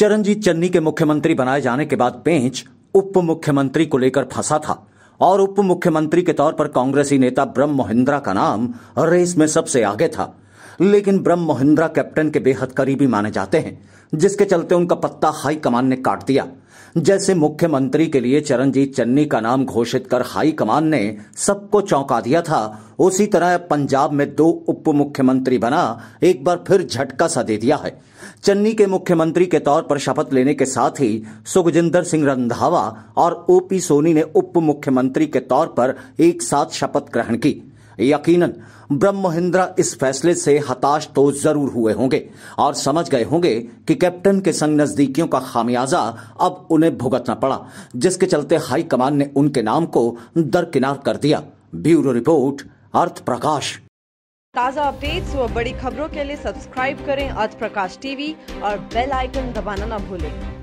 चरणजीत चन्नी के मुख्यमंत्री बनाए जाने के बाद पेंच उप मुख्यमंत्री को लेकर फंसा था और उप मुख्यमंत्री के तौर पर कांग्रेसी नेता ब्रह्म मोहिंद्रा का नाम रेस में सबसे आगे था लेकिन ब्रह्म मोहिंद्रा कैप्टन के बेहद करीबी माने जाते हैं जिसके चलते उनका पत्ता हाई कमान ने काट दिया जैसे मुख्यमंत्री के लिए चरणजीत चन्नी का नाम घोषित कर हाई कमान ने सबको चौंका दिया था उसी तरह पंजाब में दो उप मुख्यमंत्री बना एक बार फिर झटका सा दे दिया है चन्नी के मुख्यमंत्री के तौर पर शपथ लेने के साथ ही सुखजिंदर सिंह रंधावा और ओपी सोनी ने उप मुख्यमंत्री के तौर पर एक साथ शपथ ग्रहण की यकीनन ब्रह्म महिंद्रा इस फैसले से हताश तो जरूर हुए होंगे और समझ गए होंगे कि कैप्टन के संग नजदीकियों का खामियाजा अब उन्हें भुगतना पड़ा जिसके चलते हाईकमान ने उनके नाम को दरकिनार कर दिया ब्यूरो रिपोर्ट अर्थ प्रकाश ताज़ा अपडेट्स और बड़ी खबरों के लिए सब्सक्राइब करें अर्थ प्रकाश टीवी और बेल आइकन दबाना न भूलें